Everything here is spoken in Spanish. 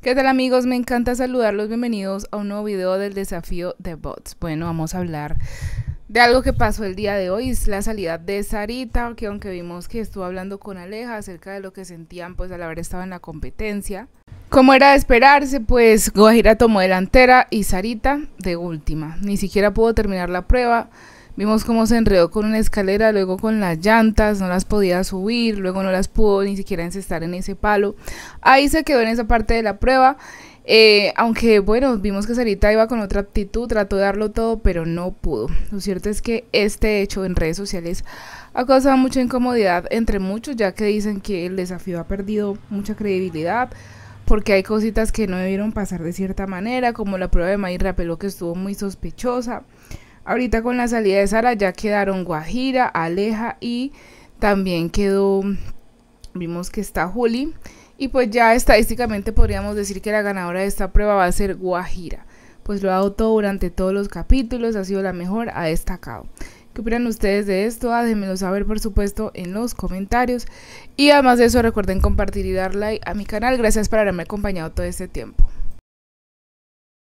¿Qué tal amigos? Me encanta saludarlos. Bienvenidos a un nuevo video del desafío de bots. Bueno, vamos a hablar de algo que pasó el día de hoy, es la salida de Sarita, que aunque vimos que estuvo hablando con Aleja acerca de lo que sentían pues al haber estado en la competencia. Como era de esperarse, pues Gojira tomó delantera y Sarita de última. Ni siquiera pudo terminar la prueba. Vimos cómo se enredó con una escalera, luego con las llantas, no las podía subir, luego no las pudo ni siquiera encestar en ese palo. Ahí se quedó en esa parte de la prueba. Eh, aunque bueno, vimos que Sarita iba con otra actitud, trató de darlo todo, pero no pudo. Lo cierto es que este hecho en redes sociales ha causado mucha incomodidad entre muchos, ya que dicen que el desafío ha perdido mucha credibilidad, porque hay cositas que no debieron pasar de cierta manera, como la prueba de May Pelo que estuvo muy sospechosa. Ahorita con la salida de Sara ya quedaron Guajira, Aleja y también quedó, vimos que está Juli. Y pues ya estadísticamente podríamos decir que la ganadora de esta prueba va a ser Guajira. Pues lo ha dado durante todos los capítulos, ha sido la mejor, ha destacado. ¿Qué opinan ustedes de esto? Déjenmelo saber por supuesto en los comentarios. Y además de eso recuerden compartir y dar like a mi canal. Gracias por haberme acompañado todo este tiempo.